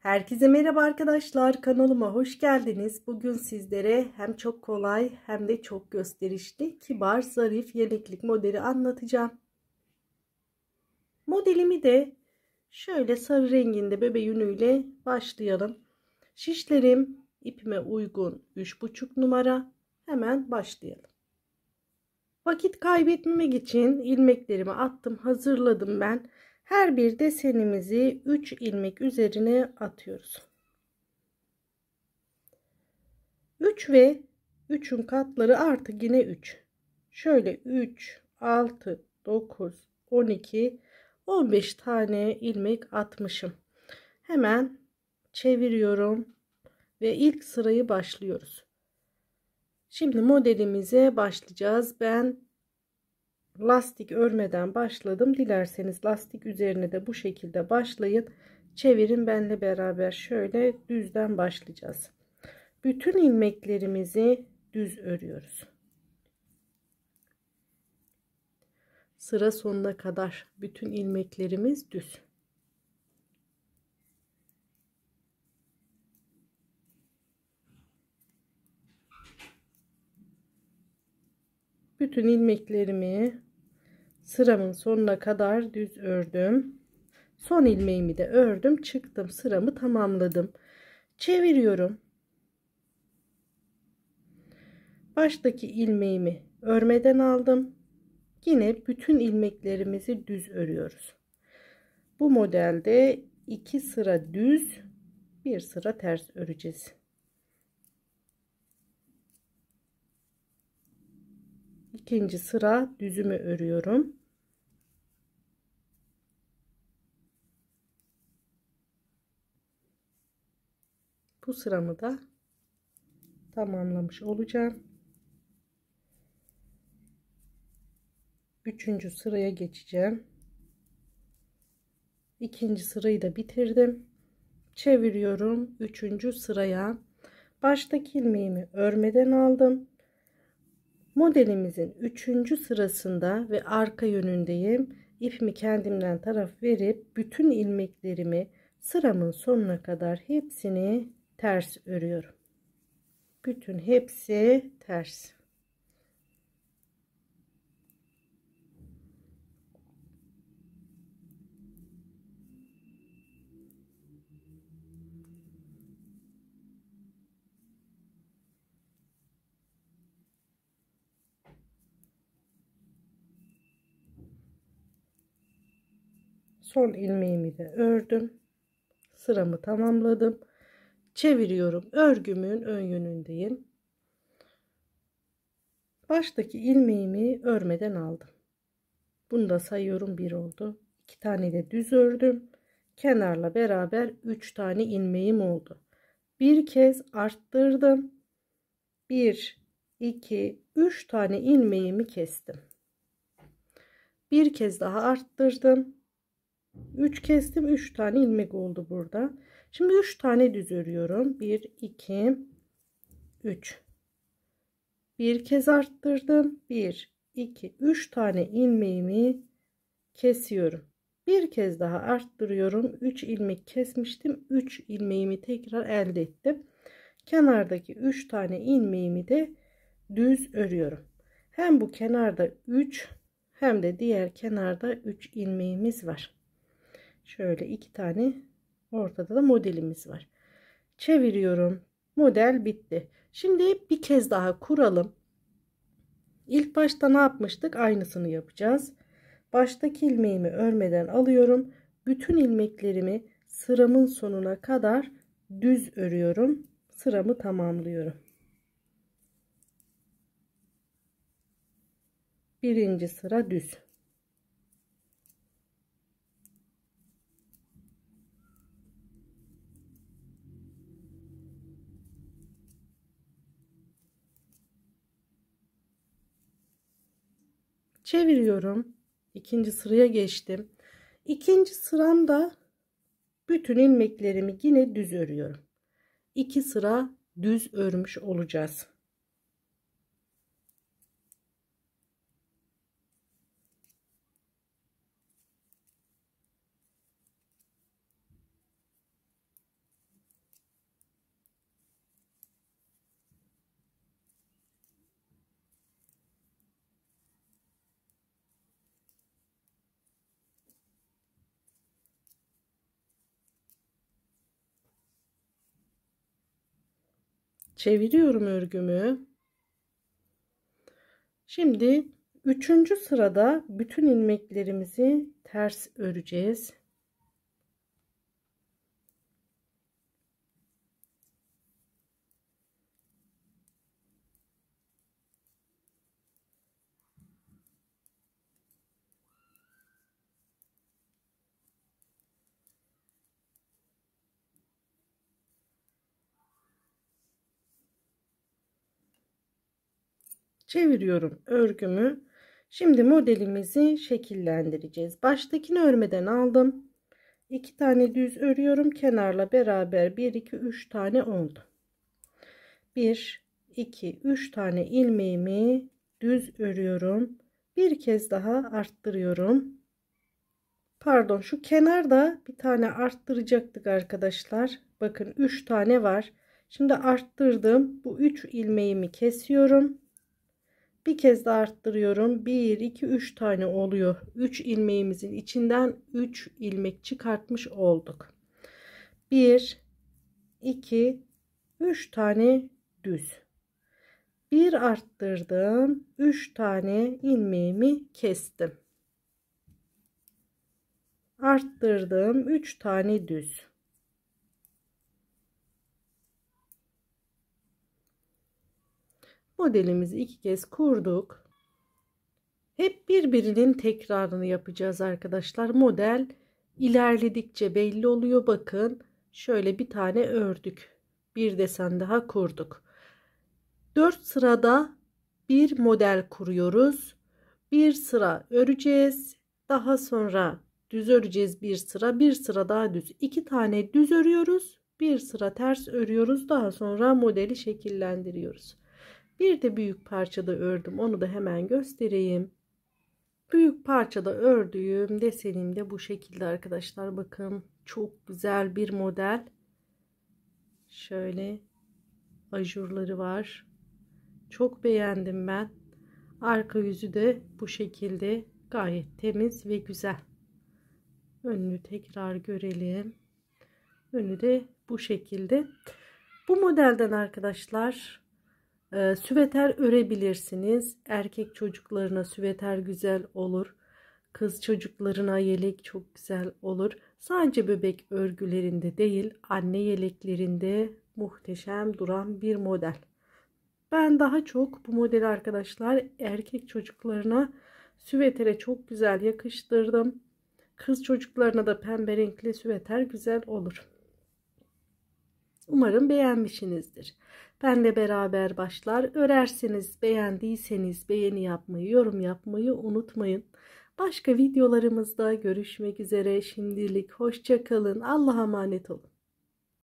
Herkese merhaba arkadaşlar kanalıma hoş geldiniz. Bugün sizlere hem çok kolay hem de çok gösterişli kibar zarif yeleklik modeli anlatacağım. Modelimi de şöyle sarı renginde bebe yünüyle başlayalım. Şişlerim ipime uygun 3,5 numara hemen başlayalım. Vakit kaybetmemek için ilmeklerimi attım hazırladım ben. Her bir desenimizi 3 ilmek üzerine atıyoruz. 3 ve 3'ün katları artı yine 3. Şöyle 3, 6, 9, 12, 15 tane ilmek atmışım. Hemen çeviriyorum ve ilk sırayı başlıyoruz. Şimdi modelimize başlayacağız. Ben lastik örmeden başladım. Dilerseniz lastik üzerine de bu şekilde başlayın. Çevirin benle beraber şöyle düzden başlayacağız. Bütün ilmeklerimizi düz örüyoruz. Sıra sonuna kadar bütün ilmeklerimiz düz. bütün ilmeklerimi sıramın sonuna kadar düz ördüm. Son ilmeğimi de ördüm. Çıktım sıramı tamamladım. Çeviriyorum. Baştaki ilmeğimi örmeden aldım. Yine bütün ilmeklerimizi düz örüyoruz. Bu modelde iki sıra düz bir sıra ters öreceğiz. ikinci sıra düzümü örüyorum. Bu sıramı da tamamlamış olacağım. Üçüncü sıraya geçeceğim. İkinci sırayı da bitirdim. Çeviriyorum. Üçüncü sıraya baştaki ilmeğimi örmeden aldım Modelimizin üçüncü sırasında ve arka yönündeyim. İpimi kendimden taraf verip bütün ilmeklerimi sıramın sonuna kadar hepsini ters örüyorum. Bütün hepsi ters. son ilmeğimi de ördüm sıramı tamamladım çeviriyorum örgümün ön yönündeyim baştaki ilmeğimi örmeden aldım bunu da sayıyorum bir oldu iki tane de düz ördüm kenarla beraber üç tane ilmeğim oldu bir kez arttırdım Bir, iki, üç tane ilmeğimi kestim bir kez daha arttırdım 3 kestim 3 tane ilmek oldu burada şimdi 3 tane düz örüyorum 1 2 3 bir kez arttırdım 1 2 3 tane ilmeğimi kesiyorum bir kez daha arttırıyorum 3 ilmek kesmiştim 3 ilmeğimi tekrar elde ettim kenardaki 3 tane ilmeğimi de düz örüyorum hem bu kenarda 3 hem de diğer kenarda 3 ilmeğimiz var Şöyle iki tane ortada da modelimiz var. Çeviriyorum. Model bitti. Şimdi bir kez daha kuralım. İlk başta ne yapmıştık? Aynısını yapacağız. Baştaki ilmeğimi örmeden alıyorum. Bütün ilmeklerimi sıramın sonuna kadar düz örüyorum. Sıramı tamamlıyorum. Birinci sıra düz. çeviriyorum. İkinci sıraya geçtim. İkinci sıramda bütün ilmeklerimi yine düz örüyorum. İki sıra düz örmüş olacağız. çeviriyorum örgümü. Şimdi üçüncü sırada bütün ilmeklerimizi ters öreceğiz. çeviriyorum örgümü. Şimdi modelimizi şekillendireceğiz. Baştakini örmeden aldım. 2 tane düz örüyorum. Kenarla beraber 1 2 3 tane oldu. 1 2 3 tane ilmeğimi düz örüyorum. Bir kez daha arttırıyorum. Pardon şu kenarda bir tane arttıracaktık arkadaşlar. Bakın 3 tane var. Şimdi arttırdım. Bu 3 ilmeğimi kesiyorum bir kez daha arttırıyorum 1 2 3 tane oluyor 3 ilmeğimizin içinden 3 ilmek çıkartmış olduk 1 2 3 tane düz bir arttırdım 3 tane ilmeğimi kestim arttırdım 3 tane düz modelimizi iki kez kurduk. Hep birbirinin tekrarını yapacağız arkadaşlar. Model ilerledikçe belli oluyor. Bakın şöyle bir tane ördük. Bir desen daha kurduk. 4 sırada bir model kuruyoruz. Bir sıra öreceğiz. Daha sonra düz öreceğiz bir sıra. Bir sıra daha düz. iki tane düz örüyoruz. Bir sıra ters örüyoruz. Daha sonra modeli şekillendiriyoruz. Bir de büyük parçada ördüm. Onu da hemen göstereyim. Büyük parçada ördüğüm desenim de bu şekilde arkadaşlar. Bakın çok güzel bir model. Şöyle ajurları var. Çok beğendim ben. Arka yüzü de bu şekilde gayet temiz ve güzel. Önünü tekrar görelim. Önü de bu şekilde. Bu modelden arkadaşlar ee, süveter örebilirsiniz. Erkek çocuklarına süveter güzel olur. Kız çocuklarına yelek çok güzel olur. Sadece bebek örgülerinde değil anne yeleklerinde muhteşem duran bir model. Ben daha çok bu modeli arkadaşlar erkek çocuklarına süvetere çok güzel yakıştırdım. Kız çocuklarına da pembe renkli süveter güzel olur. Umarım beğenmişsinizdir. Ben de beraber başlar. Örerseniz beğendiyseniz beğeni yapmayı, yorum yapmayı unutmayın. Başka videolarımızda görüşmek üzere. Şimdilik hoşçakalın. Allah'a emanet olun.